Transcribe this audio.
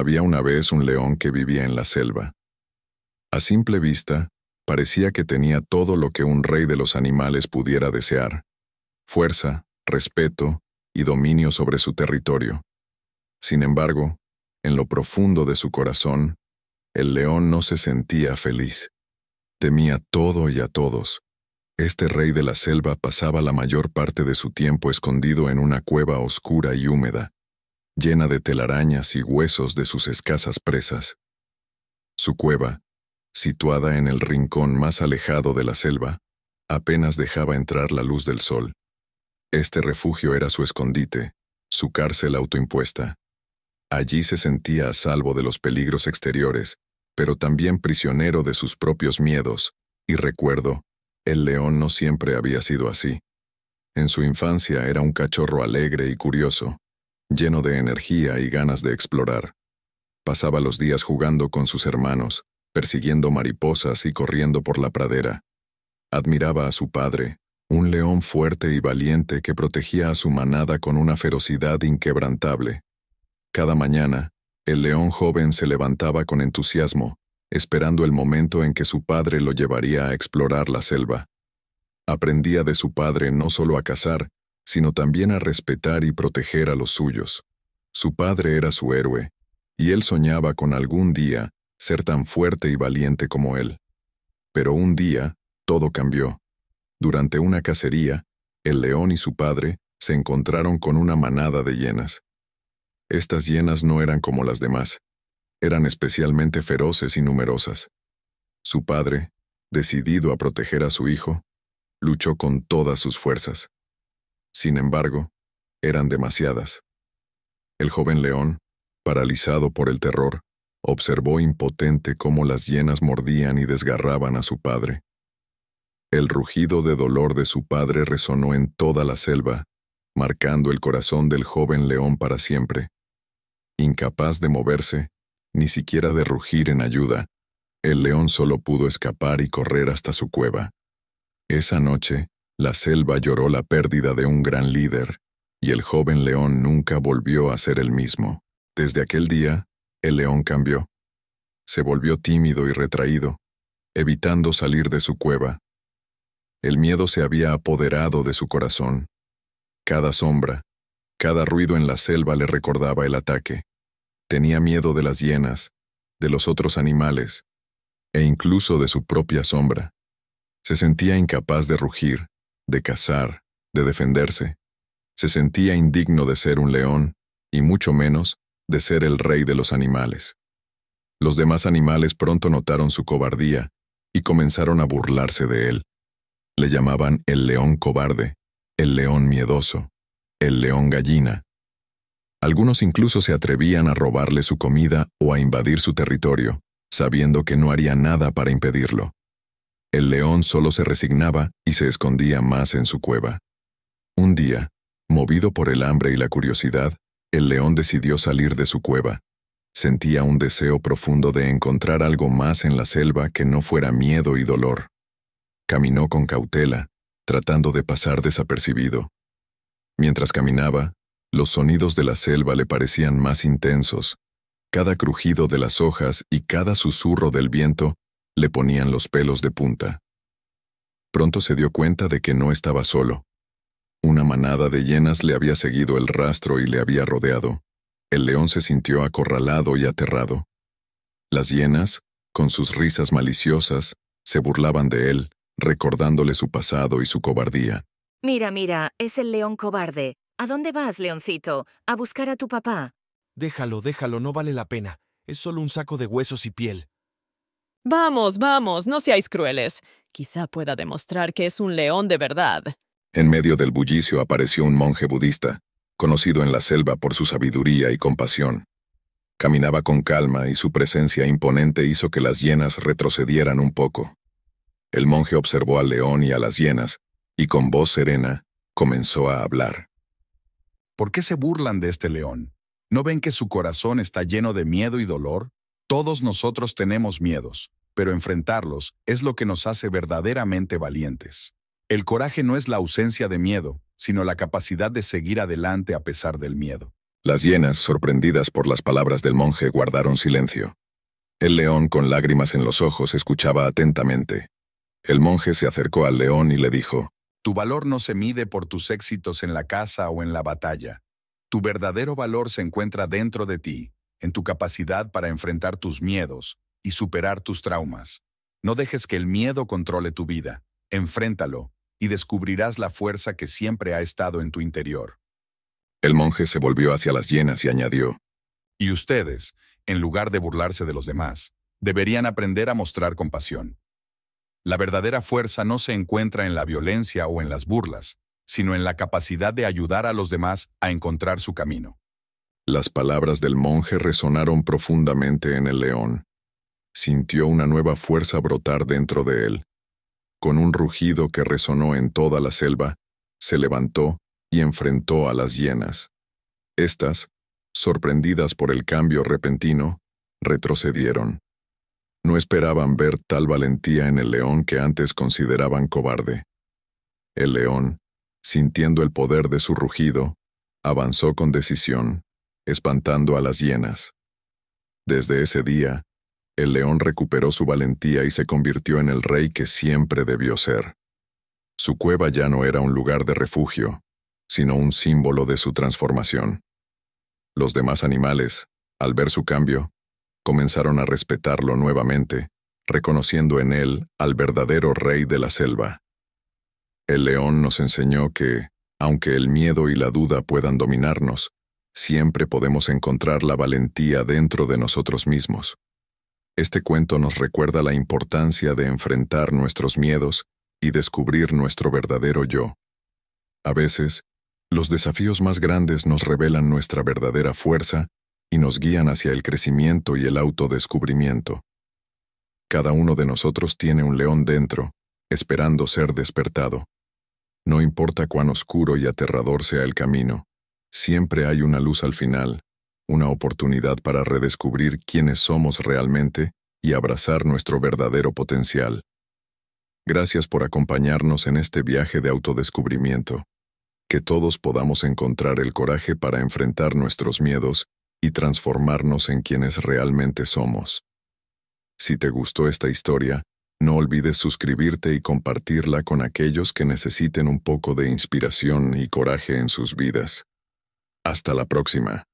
Había una vez un león que vivía en la selva. A simple vista, parecía que tenía todo lo que un rey de los animales pudiera desear. Fuerza, respeto y dominio sobre su territorio. Sin embargo, en lo profundo de su corazón, el león no se sentía feliz. Temía todo y a todos. Este rey de la selva pasaba la mayor parte de su tiempo escondido en una cueva oscura y húmeda, llena de telarañas y huesos de sus escasas presas. Su cueva, situada en el rincón más alejado de la selva, apenas dejaba entrar la luz del sol. Este refugio era su escondite, su cárcel autoimpuesta. Allí se sentía a salvo de los peligros exteriores, pero también prisionero de sus propios miedos, y recuerdo, el león no siempre había sido así. En su infancia era un cachorro alegre y curioso, lleno de energía y ganas de explorar. Pasaba los días jugando con sus hermanos, persiguiendo mariposas y corriendo por la pradera. Admiraba a su padre, un león fuerte y valiente que protegía a su manada con una ferocidad inquebrantable. Cada mañana, el león joven se levantaba con entusiasmo, esperando el momento en que su padre lo llevaría a explorar la selva. Aprendía de su padre no solo a cazar, sino también a respetar y proteger a los suyos. Su padre era su héroe, y él soñaba con algún día ser tan fuerte y valiente como él. Pero un día, todo cambió. Durante una cacería, el león y su padre se encontraron con una manada de hienas. Estas hienas no eran como las demás, eran especialmente feroces y numerosas. Su padre, decidido a proteger a su hijo, luchó con todas sus fuerzas. Sin embargo, eran demasiadas. El joven león, paralizado por el terror, observó impotente cómo las hienas mordían y desgarraban a su padre. El rugido de dolor de su padre resonó en toda la selva, marcando el corazón del joven león para siempre. Incapaz de moverse, ni siquiera de rugir en ayuda, el león solo pudo escapar y correr hasta su cueva. Esa noche, la selva lloró la pérdida de un gran líder, y el joven león nunca volvió a ser el mismo. Desde aquel día, el león cambió. Se volvió tímido y retraído, evitando salir de su cueva. El miedo se había apoderado de su corazón. Cada sombra, cada ruido en la selva le recordaba el ataque. Tenía miedo de las hienas, de los otros animales, e incluso de su propia sombra. Se sentía incapaz de rugir, de cazar, de defenderse. Se sentía indigno de ser un león, y mucho menos, de ser el rey de los animales. Los demás animales pronto notaron su cobardía y comenzaron a burlarse de él. Le llamaban el león cobarde, el león miedoso, el león gallina. Algunos incluso se atrevían a robarle su comida o a invadir su territorio, sabiendo que no haría nada para impedirlo. El león solo se resignaba y se escondía más en su cueva. Un día, movido por el hambre y la curiosidad, el león decidió salir de su cueva. Sentía un deseo profundo de encontrar algo más en la selva que no fuera miedo y dolor. Caminó con cautela, tratando de pasar desapercibido. Mientras caminaba, los sonidos de la selva le parecían más intensos. Cada crujido de las hojas y cada susurro del viento le ponían los pelos de punta. Pronto se dio cuenta de que no estaba solo. Una manada de hienas le había seguido el rastro y le había rodeado. El león se sintió acorralado y aterrado. Las hienas, con sus risas maliciosas, se burlaban de él, recordándole su pasado y su cobardía. Mira, mira, es el león cobarde. ¿A dónde vas, leoncito? A buscar a tu papá. Déjalo, déjalo, no vale la pena. Es solo un saco de huesos y piel. Vamos, vamos, no seáis crueles. Quizá pueda demostrar que es un león de verdad. En medio del bullicio apareció un monje budista, conocido en la selva por su sabiduría y compasión. Caminaba con calma y su presencia imponente hizo que las hienas retrocedieran un poco. El monje observó al león y a las hienas, y con voz serena comenzó a hablar. ¿Por qué se burlan de este león? ¿No ven que su corazón está lleno de miedo y dolor? Todos nosotros tenemos miedos, pero enfrentarlos es lo que nos hace verdaderamente valientes. El coraje no es la ausencia de miedo, sino la capacidad de seguir adelante a pesar del miedo. Las hienas, sorprendidas por las palabras del monje, guardaron silencio. El león, con lágrimas en los ojos, escuchaba atentamente. El monje se acercó al león y le dijo, Tu valor no se mide por tus éxitos en la casa o en la batalla. Tu verdadero valor se encuentra dentro de ti, en tu capacidad para enfrentar tus miedos y superar tus traumas. No dejes que el miedo controle tu vida, enfréntalo y descubrirás la fuerza que siempre ha estado en tu interior. El monje se volvió hacia las llenas y añadió, Y ustedes, en lugar de burlarse de los demás, deberían aprender a mostrar compasión. La verdadera fuerza no se encuentra en la violencia o en las burlas, sino en la capacidad de ayudar a los demás a encontrar su camino. Las palabras del monje resonaron profundamente en el león. Sintió una nueva fuerza brotar dentro de él. Con un rugido que resonó en toda la selva, se levantó y enfrentó a las hienas. Estas, sorprendidas por el cambio repentino, retrocedieron. No esperaban ver tal valentía en el león que antes consideraban cobarde. El león, sintiendo el poder de su rugido, avanzó con decisión espantando a las hienas. Desde ese día, el león recuperó su valentía y se convirtió en el rey que siempre debió ser. Su cueva ya no era un lugar de refugio, sino un símbolo de su transformación. Los demás animales, al ver su cambio, comenzaron a respetarlo nuevamente, reconociendo en él al verdadero rey de la selva. El león nos enseñó que, aunque el miedo y la duda puedan dominarnos, siempre podemos encontrar la valentía dentro de nosotros mismos. Este cuento nos recuerda la importancia de enfrentar nuestros miedos y descubrir nuestro verdadero yo. A veces, los desafíos más grandes nos revelan nuestra verdadera fuerza y nos guían hacia el crecimiento y el autodescubrimiento. Cada uno de nosotros tiene un león dentro, esperando ser despertado. No importa cuán oscuro y aterrador sea el camino, Siempre hay una luz al final, una oportunidad para redescubrir quiénes somos realmente y abrazar nuestro verdadero potencial. Gracias por acompañarnos en este viaje de autodescubrimiento. Que todos podamos encontrar el coraje para enfrentar nuestros miedos y transformarnos en quienes realmente somos. Si te gustó esta historia, no olvides suscribirte y compartirla con aquellos que necesiten un poco de inspiración y coraje en sus vidas. Hasta la próxima.